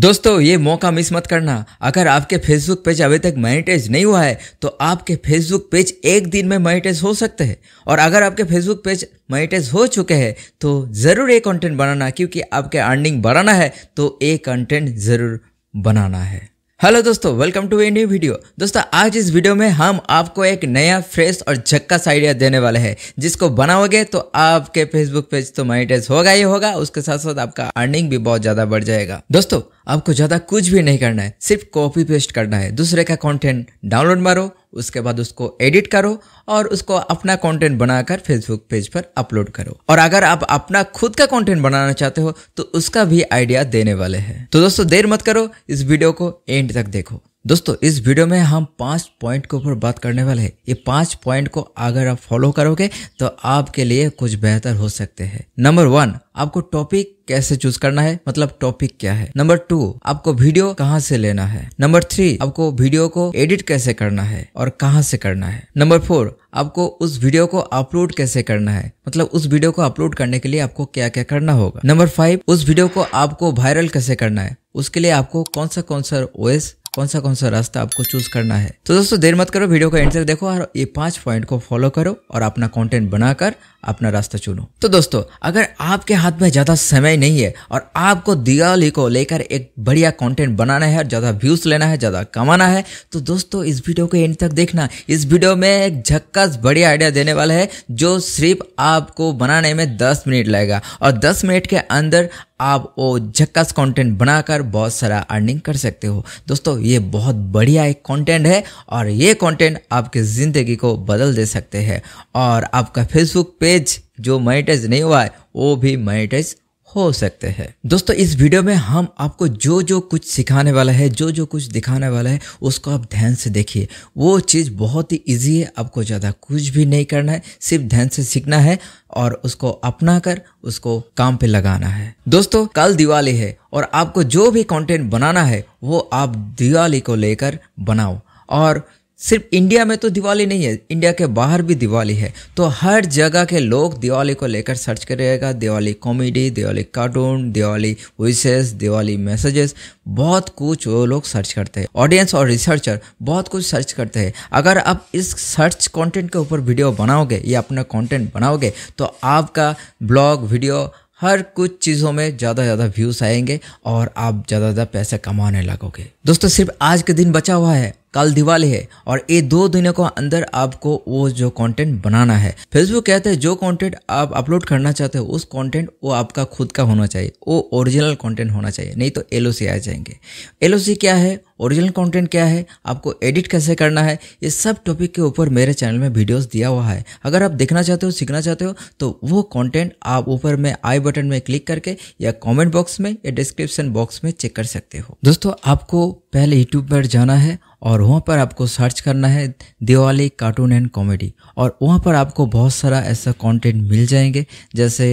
दोस्तों ये मौका मिस मत करना अगर आपके फेसबुक पेज अभी तक मोनेटाइज नहीं हुआ है तो आपके फेसबुक पेज एक दिन में मोनेटाइज हो सकते हैं और अगर आपके फेसबुक पेज मोनेटाइज हो चुके हैं तो ज़रूर ये कंटेंट बनाना क्योंकि आपके अर्निंग बढ़ाना है तो ये कंटेंट ज़रूर बनाना है हेलो दोस्तों welcome to a new video दोस्तों आज इस वीडियो में हम आपको एक नया फ्रेश और झक्कास आइडिया देने वाले हैं जिसको बनाओगे तो आपके फेसबुक पेज तो मोनिटाइज होगा ही होगा उसके साथ साथ आपका अर्निंग भी बहुत ज्यादा बढ़ जाएगा दोस्तों आपको ज्यादा कुछ भी नहीं करना है सिर्फ कॉपी पेस्ट करना है दूसरे का कॉन्टेंट डाउनलोड मारो उसके बाद उसको एडिट करो और उसको अपना कंटेंट बनाकर फेसबुक पेज पर अपलोड करो और अगर आप अपना खुद का कंटेंट बनाना चाहते हो तो उसका भी आइडिया देने वाले हैं तो दोस्तों देर मत करो इस वीडियो को एंड तक देखो दोस्तों इस वीडियो में हम पांच पॉइंट के ऊपर बात करने वाले हैं ये पांच पॉइंट को अगर आप फॉलो करोगे तो आपके लिए कुछ बेहतर हो सकते हैं नंबर वन आपको टॉपिक कैसे चूज करना है मतलब टॉपिक क्या है नंबर टू आपको वीडियो कहाँ से लेना है नंबर थ्री आपको वीडियो को एडिट कैसे करना है और कहाँ से करना है नंबर फोर आपको उस वीडियो को अपलोड कैसे करना है मतलब उस वीडियो को अपलोड करने के लिए आपको क्या क्या करना होगा नंबर फाइव उस वीडियो को आपको वायरल कैसे करना है उसके लिए आपको कौन सा कौन सा ओएस कौन सा कौन सा रास्ता आपको चूज करना है तो दोस्तों देर मत करो वीडियो को एंड तक देखो और ये पांच पॉइंट को फॉलो करो और अपना कंटेंट बनाकर अपना रास्ता चुनो तो दोस्तों अगर आपके हाथ में ज़्यादा समय नहीं है और आपको दिवाली को लेकर एक बढ़िया कंटेंट बनाना है और ज़्यादा व्यूज़ लेना है ज़्यादा कमाना है तो दोस्तों इस वीडियो को एंड तक देखना इस वीडियो में एक झक्कस बढ़िया आइडिया देने वाला है जो सिर्फ आपको बनाने में दस मिनट लगेगा और दस मिनट के अंदर आप वो झक्कास कंटेंट बनाकर बहुत सारा अर्निंग कर सकते हो दोस्तों ये बहुत बढ़िया एक कंटेंट है और ये कंटेंट आपकी ज़िंदगी को बदल दे सकते हैं और आपका फेसबुक पेज जो मोनेटाइज नहीं हुआ है वो भी मोनेटाइज हो सकते हैं दोस्तों इस वीडियो में हम आपको जो जो कुछ सिखाने वाला है जो जो कुछ दिखाने वाला है उसको आप ध्यान से देखिए वो चीज़ बहुत ही ईजी है आपको ज़्यादा कुछ भी नहीं करना है सिर्फ ध्यान से सीखना है और उसको अपना कर उसको काम पे लगाना है दोस्तों कल दिवाली है और आपको जो भी कंटेंट बनाना है वो आप दिवाली को लेकर बनाओ और सिर्फ इंडिया में तो दिवाली नहीं है इंडिया के बाहर भी दिवाली है तो हर जगह के लोग दिवाली को लेकर सर्च करेगा Diwali comedy Diwali cartoon Diwali voice Diwali messages बहुत कुछ वो लोग सर्च करते हैं ऑडियंस और रिसर्चर बहुत कुछ सर्च करते हैं अगर आप इस सर्च कंटेंट के ऊपर वीडियो बनाओगे या अपना कंटेंट बनाओगे तो आपका ब्लॉग वीडियो हर कुछ चीज़ों में ज़्यादा ज़्यादा व्यूज़ आएंगे और आप ज़्यादा ज़्यादा पैसे कमाने लगोगे दोस्तों सिर्फ आज के दिन बचा हुआ है कल दिवाली है और ये दो दिनों के अंदर आपको वो जो कंटेंट बनाना है फेसबुक कहते हैं जो कंटेंट आप अपलोड करना चाहते हो उस कंटेंट वो आपका खुद का होना चाहिए वो ओरिजिनल कंटेंट होना चाहिए नहीं तो एल आ जाएंगे एल क्या है ओरिजिनल कंटेंट क्या है आपको एडिट कैसे करना है ये सब टॉपिक के ऊपर मेरे चैनल में वीडियोस दिया हुआ है अगर आप देखना चाहते हो सीखना चाहते हो तो वो कंटेंट आप ऊपर में आई बटन में क्लिक करके या कमेंट बॉक्स में या डिस्क्रिप्शन बॉक्स में चेक कर सकते हो दोस्तों आपको पहले यूट्यूब पर जाना है और वहाँ पर आपको सर्च करना है दिवाली कार्टून एंड कॉमेडी और वहाँ पर आपको बहुत सारा ऐसा कंटेंट मिल जाएंगे जैसे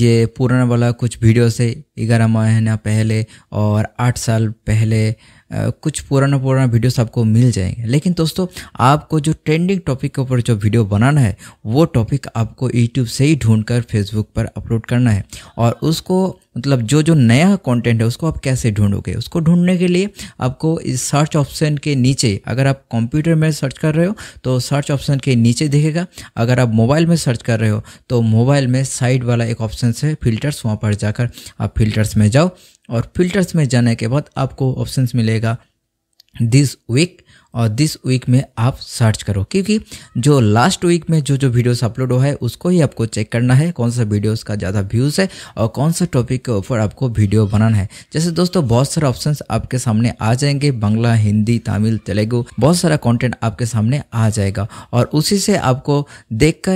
ये पुराना वाला कुछ वीडियो से ग्यारह महीना पहले और आठ साल पहले कुछ पुराना पुराना वीडियोस आपको मिल जाएंगे लेकिन दोस्तों आपको जो ट्रेंडिंग टॉपिक के ऊपर जो वीडियो बनाना है वो टॉपिक आपको यूट्यूब से ही ढूंढकर कर फेसबुक पर अपलोड करना है और उसको मतलब जो जो नया कंटेंट है उसको आप कैसे ढूंढोगे उसको ढूंढने के लिए आपको इस सर्च ऑप्शन के नीचे अगर आप कंप्यूटर में सर्च कर रहे हो तो सर्च ऑप्शन के नीचे दिखेगा अगर आप मोबाइल में सर्च कर रहे हो तो मोबाइल में साइड वाला एक ऑप्शन है फिल्टर्स वहाँ पर जाकर आप फिल्टर्स में जाओ और फिल्टर्स में जाने के बाद आपको ऑप्शंस मिलेगा दिस वीक और दिस वीक में आप सर्च करो क्योंकि जो लास्ट वीक में जो जो वीडियोस अपलोड हुआ है उसको ही आपको चेक करना है कौन सा वीडियोस का ज़्यादा व्यूज़ है और कौन सा टॉपिक के ऊपर आपको वीडियो बनाना है जैसे दोस्तों बहुत सारे ऑप्शन आपके सामने आ जाएंगे बांग्ला हिंदी तमिल तेलुगु बहुत सारा कॉन्टेंट आपके सामने आ जाएगा और उसी से आपको देख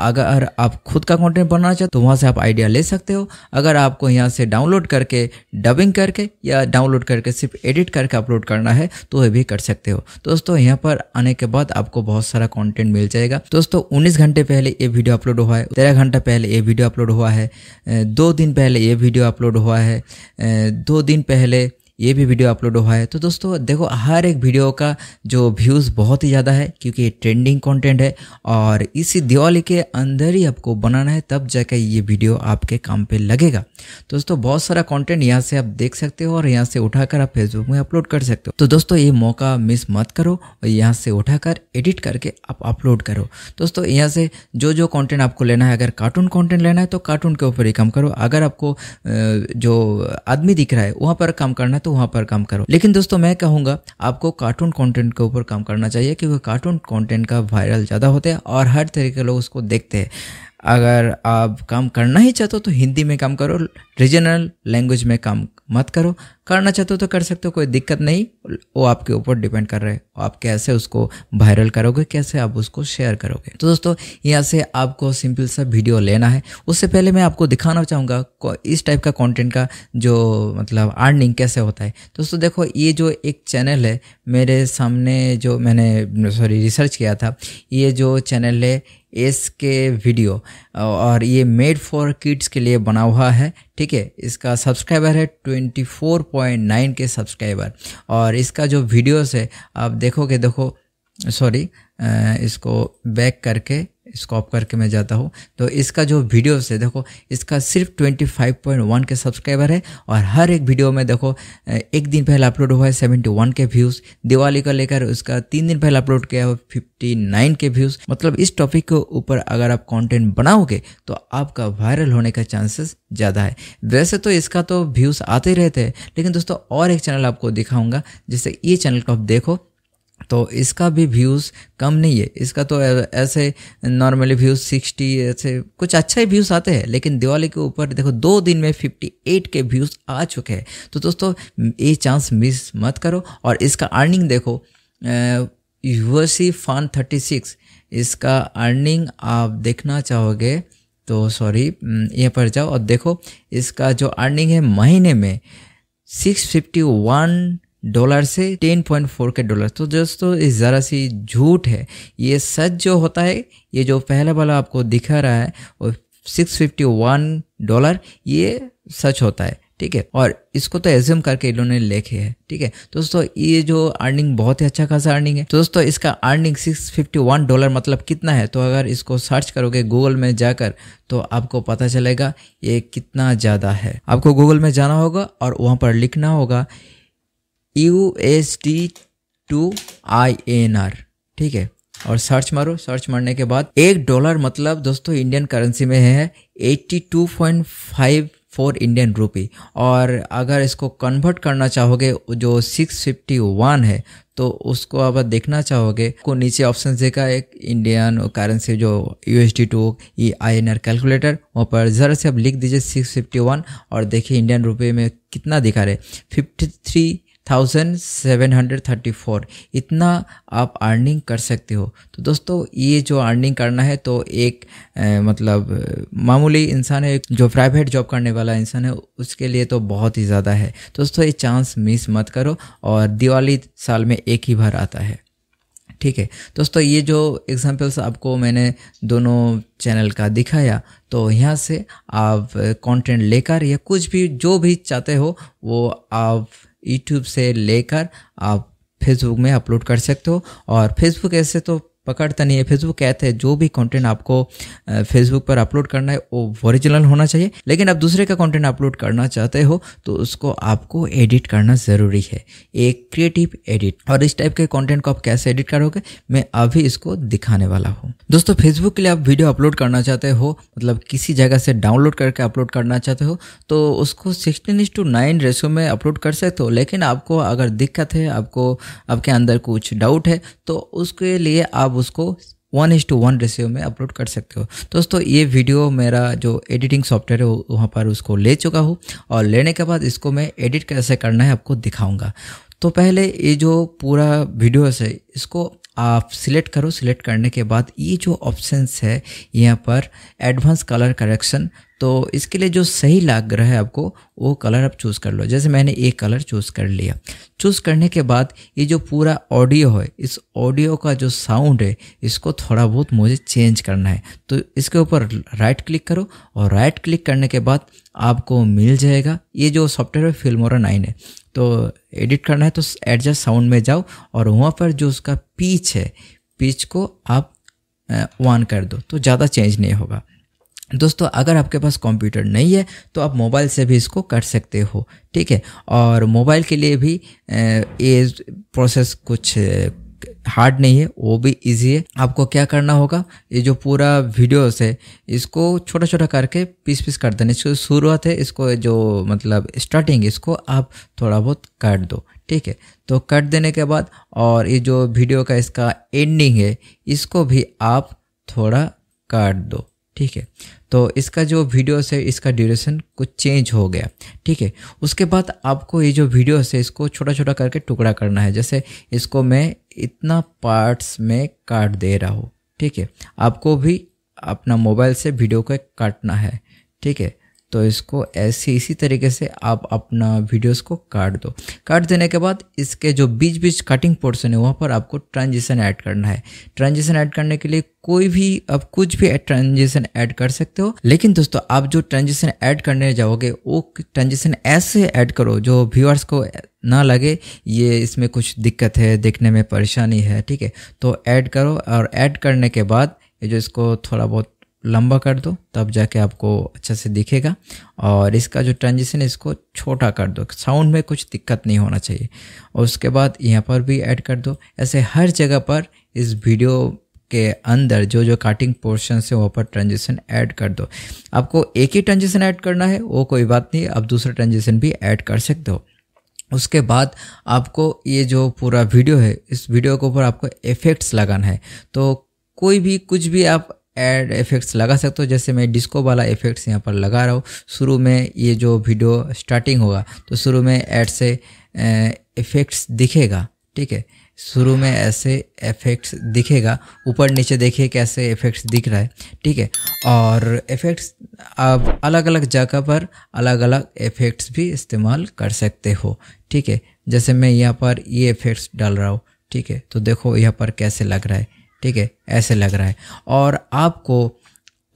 अगर आप खुद का कंटेंट बनाना चाहते तो वहाँ से आप आइडिया ले सकते हो अगर आपको यहाँ से डाउनलोड करके डबिंग करके या डाउनलोड करके सिर्फ एडिट करके अपलोड करना है तो वह भी कर सकते हो दोस्तों यहाँ पर आने के बाद आपको बहुत सारा कॉन्टेंट मिल जाएगा दोस्तों उन्नीस घंटे पहले ये वीडियो अपलोड हुआ है तेरह घंटा पहले ये वीडियो अपलोड हुआ है दो दिन पहले ये वीडियो अपलोड हुआ है दो दिन पहले ये भी वीडियो अपलोड हुआ है तो दोस्तों देखो हर एक वीडियो का जो व्यूज़ बहुत ही ज़्यादा है क्योंकि ये ट्रेंडिंग कंटेंट है और इसी दिवाली के अंदर ही आपको बनाना है तब जाकर ये वीडियो आपके काम पे लगेगा तो दोस्तों बहुत सारा कंटेंट यहाँ से आप देख सकते हो और यहाँ से उठाकर आप फेसबुक में अपलोड कर सकते हो तो दोस्तों ये मौका मिस मत करो और यहाँ से उठाकर एडिट करके आप अपलोड करो दोस्तों यहाँ से जो जो कॉन्टेंट आपको लेना है अगर कार्टून कॉन्टेंट लेना है तो कार्टून के ऊपर ही काम करो अगर आपको जो आदमी दिख रहा है वहाँ पर काम करना है तो वहां पर काम करो लेकिन दोस्तों मैं कहूंगा आपको कार्टून कॉन्टेंट के ऊपर काम करना चाहिए क्योंकि कार्टून कॉन्टेंट का वायरल ज़्यादा होता है और हर तरीके लोग उसको देखते हैं अगर आप काम करना ही चाहते हो तो हिंदी में काम करो रीजनल लैंग्वेज में काम मत करो करना चाहते हो तो कर सकते हो कोई दिक्कत नहीं वो आपके ऊपर डिपेंड कर रहे हैं आप कैसे उसको वायरल करोगे कैसे आप उसको शेयर करोगे तो दोस्तों यहाँ से आपको सिंपल सा वीडियो लेना है उससे पहले मैं आपको दिखाना चाहूँगा इस टाइप का कॉन्टेंट का जो मतलब अर्निंग कैसे होता है दोस्तों देखो ये जो एक चैनल है मेरे सामने जो मैंने सॉरी रिसर्च किया था ये जो चैनल है एस के वीडियो और ये मेड फॉर किड्स के लिए बना हुआ है ठीक है इसका सब्सक्राइबर है 24.9 के सब्सक्राइबर और इसका जो वीडियोस है आप देखोगे देखो सॉरी इसको बैक करके स्कॉप करके मैं जाता हूँ तो इसका जो वीडियोस है देखो इसका सिर्फ 25.1 के सब्सक्राइबर है और हर एक वीडियो में देखो एक दिन पहले अपलोड हुआ है 71 के व्यूज़ दिवाली का लेकर उसका तीन दिन पहले अपलोड किया हुआ 59 के व्यूज़ मतलब इस टॉपिक के ऊपर अगर आप कंटेंट बनाओगे तो आपका वायरल होने का चांसेस ज़्यादा है वैसे तो इसका तो व्यूज़ आते रहते हैं लेकिन दोस्तों और एक चैनल आपको दिखाऊँगा जिससे ये चैनल को आप देखो तो इसका भी व्यूज़ कम नहीं है इसका तो ऐसे नॉर्मली व्यूज़ सिक्सटी ऐसे कुछ अच्छे ही व्यूज़ आते हैं लेकिन दिवाली के ऊपर देखो दो दिन में फिफ्टी एट के व्यूज़ आ चुके हैं तो दोस्तों ये चांस मिस मत करो और इसका अर्निंग देखो यूएससी फन थर्टी सिक्स इसका अर्निंग आप देखना चाहोगे तो सॉरी यहाँ पर जाओ और देखो इसका जो अर्निंग है महीने में सिक्स फिफ्टी वन डॉलर से 10.4 के डॉलर तो दोस्तों ये ज़रा सी झूठ है ये सच जो होता है ये जो पहला वाला आपको दिखा रहा है वो 651 डॉलर ये सच होता है ठीक है और इसको तो एज्यूम करके इन्होंने लिखे है ठीक है दोस्तों ये जो अर्निंग बहुत ही अच्छा खासा अर्निंग है तो दोस्तों इसका अर्निंग 651 डॉलर मतलब कितना है तो अगर इसको सर्च करोगे गूगल में जाकर तो आपको पता चलेगा ये कितना ज़्यादा है आपको गूगल में जाना होगा और वहाँ पर लिखना होगा U S D to I N R ठीक है और सर्च मारो सर्च मारने के बाद एक डॉलर मतलब दोस्तों इंडियन करेंसी में है eighty two point five four Indian rupee और अगर इसको कन्वर्ट करना चाहोगे जो सिक्स फिफ्टी वन है तो उसको अब देखना चाहोगे को नीचे ऑप्शन देखा एक इंडियन करेंसी जो U S D to E I N R calculator वहाँ पर ज़रा से अब लिख दीजिए सिक्स फिफ्टी वन और देखिए इंडियन रुपये में कितना दिखा रहे fifty three thousand seven hundred thirty four इतना आप अर्निंग कर सकते हो तो दोस्तों ये जो अर्निंग करना है तो एक ए, मतलब मामूली इंसान है जो प्राइवेट जॉब करने वाला इंसान है उसके लिए तो बहुत ही ज़्यादा है दोस्तों ये चांस मिस मत करो और दिवाली साल में एक ही बार आता है ठीक है दोस्तों ये जो एग्जांपल्स आपको मैंने दोनों चैनल का दिखाया तो यहाँ से आप कंटेंट लेकर या कुछ भी जो भी चाहते हो वो आप यूट्यूब से लेकर आप फेसबुक में अपलोड कर सकते हो और फेसबुक ऐसे तो पकड़ता नहीं है फेसबुक कहते हैं जो भी कंटेंट आपको फेसबुक पर अपलोड करना है वो ओरिजिनल होना चाहिए लेकिन आप दूसरे का कंटेंट अपलोड करना चाहते हो तो उसको आपको एडिट करना ज़रूरी है एक क्रिएटिव एडिट और इस टाइप के कंटेंट को आप कैसे एडिट करोगे मैं अभी इसको दिखाने वाला हूँ दोस्तों फेसबुक के लिए आप वीडियो अपलोड करना चाहते हो मतलब किसी जगह से डाउनलोड करके अपलोड करना चाहते हो तो उसको sixteen is to nine ratio में अपलोड कर सकते हो लेकिन आपको अगर दिक्कत है आपको आपके अंदर कुछ डाउट है तो उसके लिए आप आप उसको one is to one ratio में अपलोड कर सकते हो दोस्तों ये वीडियो मेरा जो एडिटिंग सॉफ्टवेयर है वहाँ पर उसको ले चुका हूँ और लेने के बाद इसको मैं एडिट कैसे करना है आपको दिखाऊंगा तो पहले ये जो पूरा वीडियो है इसको आप सिलेक्ट करो सिलेक्ट करने के बाद ये जो ऑप्शंस है यहाँ पर एडवांस कलर करेक्शन तो इसके लिए जो सही लग रहा है आपको वो कलर आप चूज़ कर लो जैसे मैंने एक कलर चूज़ कर लिया चूज़ करने के बाद ये जो पूरा ऑडियो है इस ऑडियो का जो साउंड है इसको थोड़ा बहुत मुझे चेंज करना है तो इसके ऊपर राइट क्लिक करो और राइट क्लिक करने के बाद आपको मिल जाएगा ये जो सॉफ्टवेयर है फिल्मोरा नाइन है तो एडिट करना है तो एडजस्ट साउंड में जाओ और वहाँ पर जो उसका पीच है पीच को आप वन कर दो तो ज़्यादा चेंज नहीं होगा दोस्तों अगर आपके पास कंप्यूटर नहीं है तो आप मोबाइल से भी इसको कर सकते हो ठीक है और मोबाइल के लिए भी ये प्रोसेस कुछ हार्ड नहीं है वो भी इजी है आपको क्या करना होगा ये जो पूरा वीडियोस है इसको छोटा छोटा करके पीस पीस कर देना इसको शुरुआत है इसको जो मतलब स्टार्टिंग इसको आप थोड़ा बहुत काट दो ठीक है तो कट देने के बाद और ये जो वीडियो का इसका एंडिंग है इसको भी आप थोड़ा काट दो ठीक है तो इसका जो वीडियोस है इसका ड्यूरेशन कुछ चेंज हो गया ठीक है उसके बाद आपको ये जो वीडियोस है इसको छोटा छोटा करके टुकड़ा करना है जैसे इसको मैं इतना पार्ट्स में काट दे रहा हूँ ठीक है आपको भी अपना मोबाइल से वीडियो को काटना है ठीक है तो इसको ऐसे इसी तरीके से आप अपना वीडियोस को काट दो काट देने के बाद इसके जो बीच बीच कटिंग पोर्शन है वहाँ पर आपको ट्रांजिशन ऐड करना है ट्रांजिशन ऐड करने के लिए कोई भी आप कुछ भी ट्रांजिशन ऐड कर सकते हो लेकिन दोस्तों आप जो ट्रांजिशन ऐड करने जाओगे वो ट्रांजिशन ऐसे ऐड करो जो व्यूअर्स को ना लगे ये इसमें कुछ दिक्कत है देखने में परेशानी है ठीक है तो ऐड करो और ऐड करने के बाद ये जो इसको थोड़ा बहुत लंबा कर दो तब जाके आपको अच्छा से दिखेगा और इसका जो ट्रांजिशन इसको छोटा कर दो साउंड में कुछ दिक्कत नहीं होना चाहिए और उसके बाद यहाँ पर भी ऐड कर दो ऐसे हर जगह पर इस वीडियो के अंदर जो जो काटिंग पोर्शन है वहाँ पर ट्रांजिशन ऐड कर दो आपको एक ही ट्रांजिशन ऐड करना है वो कोई बात नहीं आप दूसरा ट्रांजिशन भी ऐड कर सकते हो उसके बाद आपको ये जो पूरा वीडियो है इस वीडियो के ऊपर आपको इफ़ेक्ट्स लगाना है तो कोई भी कुछ भी आप एड इफ़ेक्ट्स लगा सकते हो जैसे मैं डिस्को वाला इफ़ेक्ट्स यहाँ पर लगा रहा हूँ शुरू में ये जो वीडियो स्टार्टिंग होगा तो शुरू में एड से इफ़ेक्ट्स दिखेगा ठीक है शुरू में ऐसे इफ़ेक्ट्स दिखेगा ऊपर नीचे देखिए कैसे इफ़ेक्ट्स दिख रहा है ठीक है और इफ़ेक्ट्स आप अलग अलग जगह पर अलग अलग इफ़ेक्ट्स भी इस्तेमाल कर सकते हो ठीक है जैसे मैं यहाँ पर ये इफ़ेक्ट्स डाल रहा हूँ ठीक है तो देखो यहाँ पर कैसे लग रहा है ठीक है ऐसे लग रहा है और आपको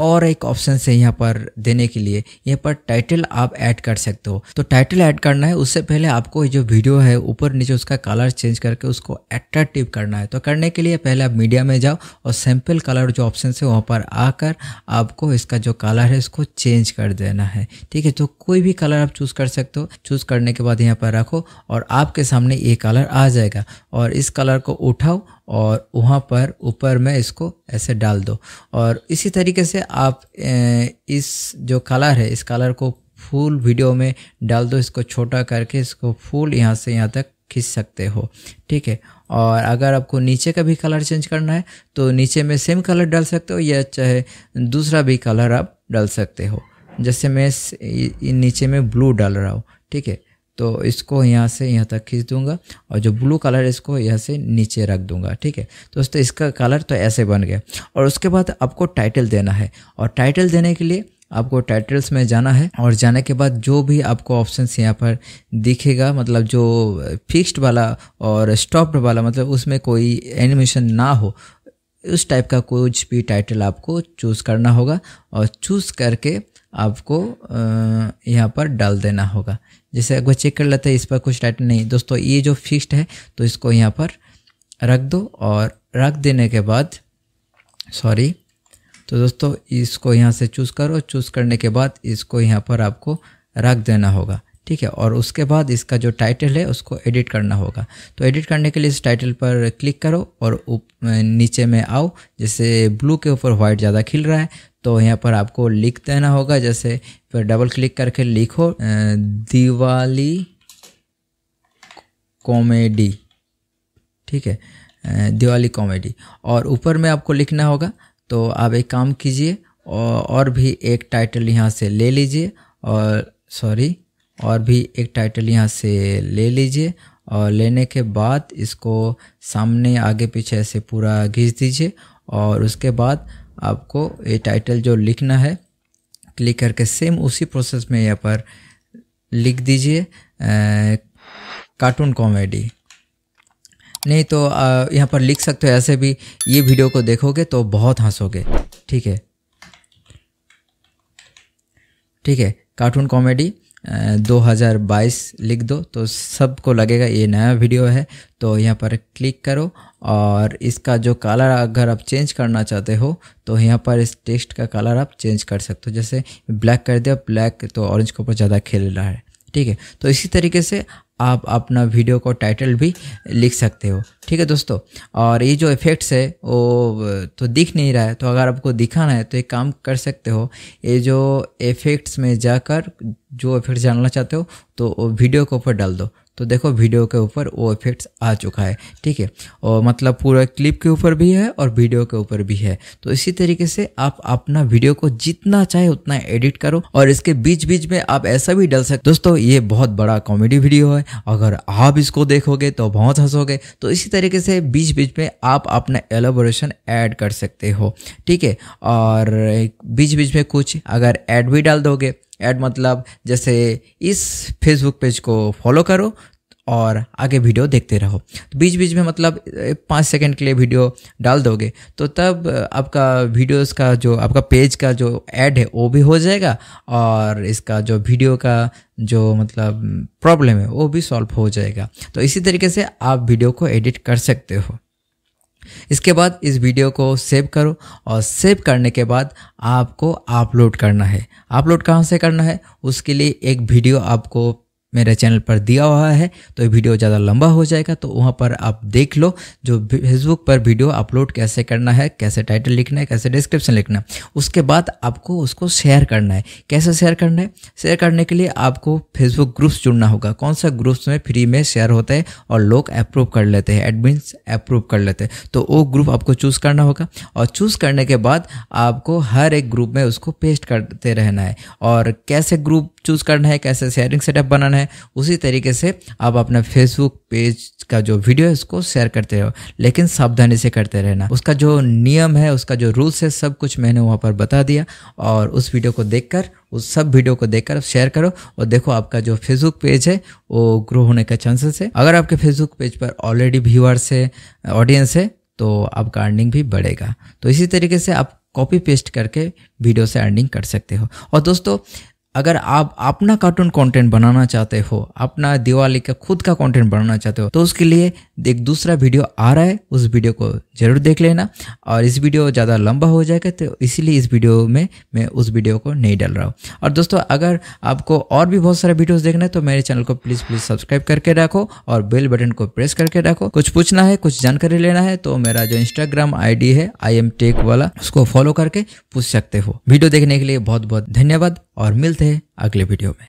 और एक ऑप्शन से यहाँ पर देने के लिए यहाँ पर टाइटल आप ऐड कर सकते हो तो टाइटल ऐड करना है उससे पहले आपको जो वीडियो है ऊपर नीचे उसका कलर चेंज करके उसको एट्रैक्टिव करना है तो करने के लिए पहले आप मीडिया में जाओ और सैम्पल कलर जो ऑप्शन से वहाँ पर आकर आपको इसका जो कलर है इसको चेंज कर देना है ठीक है तो कोई भी कलर आप चूज़ कर सकते हो चूज़ करने के बाद यहाँ पर रखो और आपके सामने ये कलर आ जाएगा और इस कलर को उठाओ और वहाँ पर ऊपर में इसको ऐसे डाल दो और इसी तरीके से आप इस जो कलर है इस कलर को फुल वीडियो में डाल दो इसको छोटा करके इसको फुल यहाँ से यहाँ तक खींच सकते हो ठीक है और अगर आपको नीचे का भी कलर चेंज करना है तो नीचे में सेम कलर डाल सकते हो या चाहे दूसरा भी कलर आप डाल सकते हो जैसे मैं नीचे में ब्लू डाल रहा हूँ ठीक है तो इसको यहाँ से यहाँ तक खींच दूंगा और जो ब्लू कलर इसको यहाँ से नीचे रख दूंगा ठीक है तो दोस्तों इसका कलर तो ऐसे बन गया और उसके बाद आपको टाइटल देना है और टाइटल देने के लिए आपको टाइटल्स में जाना है और जाने के बाद जो भी आपको ऑप्शंस यहाँ पर दिखेगा मतलब जो फिक्स्ड वाला और स्टॉप्ड वाला मतलब उसमें कोई एनिमेशन ना हो उस टाइप का कुछ भी टाइटल आपको चूज़ करना होगा और चूज़ करके आपको यहाँ पर डाल देना होगा जैसे अगर चेक कर लेते हैं इस पर कुछ टाइटन नहीं दोस्तों ये जो फिक्स्ड है तो इसको यहाँ पर रख दो और रख देने के बाद सॉरी तो दोस्तों इसको यहाँ से चूज़ करो चूज़ करने के बाद इसको यहाँ पर आपको रख देना होगा ठीक है और उसके बाद इसका जो टाइटल है उसको एडिट करना होगा तो एडिट करने के लिए इस टाइटल पर क्लिक करो और उप, नीचे में आओ जैसे ब्लू के ऊपर व्हाइट ज़्यादा खिल रहा है तो यहाँ पर आपको लिख देना होगा जैसे फिर डबल क्लिक करके लिखो दिवाली कॉमेडी ठीक है दिवाली कॉमेडी और ऊपर में आपको लिखना होगा तो आप एक काम कीजिए और भी एक टाइटल यहाँ से ले लीजिए और सॉरी और भी एक टाइटल यहाँ से ले लीजिए और लेने के बाद इसको सामने आगे पीछे ऐसे पूरा घिस दीजिए और उसके बाद आपको ये टाइटल जो लिखना है क्लिक करके सेम उसी प्रोसेस में यहाँ पर लिख दीजिए कार्टून कॉमेडी नहीं तो यहाँ पर लिख सकते हो ऐसे भी ये वीडियो को देखोगे तो बहुत हंसोगे ठीक है ठीक है कार्टून कॉमेडी 2022 लिख दो तो सबको लगेगा ये नया वीडियो है तो यहाँ पर क्लिक करो और इसका जो कलर अगर आप चेंज करना चाहते हो तो यहाँ पर इस टेक्स्ट का कलर आप चेंज कर सकते हो जैसे ब्लैक कर दिया ब्लैक तो ऑरेंज के ऊपर ज़्यादा खेल रहा है ठीक है तो इसी तरीके से आप अपना वीडियो को टाइटल भी लिख सकते हो ठीक है दोस्तों और ये जो इफ़ेक्ट्स है वो तो दिख नहीं रहा है तो अगर आपको दिखाना है तो एक काम कर सकते हो ये जो इफ़ेक्ट्स में जाकर जो इफ़ेक्ट्स जानना चाहते हो तो वीडियो के ऊपर डाल दो तो देखो वीडियो के ऊपर वो इफेक्ट्स आ चुका है ठीक है और मतलब पूरा क्लिप के ऊपर भी है और वीडियो के ऊपर भी है तो इसी तरीके से आप अपना वीडियो को जितना चाहे उतना एडिट करो और इसके बीच बीच में आप ऐसा भी डाल सकते दोस्तों ये बहुत बड़ा कॉमेडी वीडियो है अगर आप इसको देखोगे तो बहुत हंसोगे तो इसी तरीके से बीच बीच में आप अपना एलोबोरेशन ऐड कर सकते हो ठीक है और बीच बीच में कुछ अगर ऐड भी डाल दोगे ऐड मतलब जैसे इस फेसबुक पेज को फॉलो करो और आगे वीडियो देखते रहो तो बीच बीच में मतलब पाँच सेकंड के लिए वीडियो डाल दोगे तो तब आपका वीडियोस का जो आपका पेज का जो ऐड है वो भी हो जाएगा और इसका जो वीडियो का जो मतलब प्रॉब्लम है वो भी सॉल्व हो जाएगा तो इसी तरीके से आप वीडियो को एडिट कर सकते हो इसके बाद इस वीडियो को सेव करो और सेव करने के बाद आपको अपलोड करना है अपलोड कहाँ से करना है उसके लिए एक वीडियो आपको मेरे चैनल पर दिया हुआ है तो ये वीडियो ज़्यादा लंबा हो जाएगा तो वहाँ पर आप देख लो जो फेसबुक पर वीडियो अपलोड कैसे करना है कैसे टाइटल लिखना है कैसे डिस्क्रिप्शन लिखना है उसके बाद आपको उसको शेयर करना है कैसे शेयर करना है शेयर करने के लिए आपको फेसबुक ग्रुप्स जुड़ना होगा कौन सा ग्रुप्स में फ्री में शेयर होता है और लोग अप्रूव कर लेते हैं एडमिन अप्रूव कर लेते हैं तो वो ग्रुप आपको चूज़ करना होगा और चूज़ करने के बाद आपको हर एक ग्रुप में उसको पेस्ट करते रहना है और कैसे ग्रुप चूज़ करना है कैसे शेयरिंग सेटअप बनाना है उसी तरीके से आप अपना फेसबुक पेज का जो वीडियो है उसको शेयर करते रहो लेकिन सावधानी से करते रहना उसका जो नियम है उसका जो रूल्स है सब कुछ मैंने वहाँ पर बता दिया और उस वीडियो को देखकर उस सब वीडियो को देखकर शेयर करो और देखो आपका जो फेसबुक पेज है वो ग्रो होने का चांसेस है अगर आपके फेसबुक पेज पर ऑलरेडी व्यूअर्स है ऑडियंस है तो आपका अर्निंग भी बढ़ेगा तो इसी तरीके से आप कॉपी पेस्ट करके वीडियो से अर्निंग कर सकते हो और दोस्तों अगर आप अपना कार्टून कंटेंट बनाना चाहते हो अपना दिवाली का खुद का कंटेंट बनाना चाहते हो तो उसके लिए एक दूसरा वीडियो आ रहा है उस वीडियो को जरूर देख लेना और इस वीडियो ज़्यादा लंबा हो जाएगा तो इसीलिए इस वीडियो में मैं उस वीडियो को नहीं डाल रहा हूँ और दोस्तों अगर आपको और भी बहुत सारे वीडियोज़ देखना है तो मेरे चैनल को प्लीज़ प्लीज़ सब्सक्राइब करके रखो और बेल बटन को प्रेस करके रखो कुछ पूछना है कुछ जानकारी लेना है तो मेरा जो इंस्टाग्राम आई है आई वाला उसको फॉलो करके पूछ सकते हो वीडियो देखने के लिए बहुत बहुत धन्यवाद और मिलते हैं अगले वीडियो में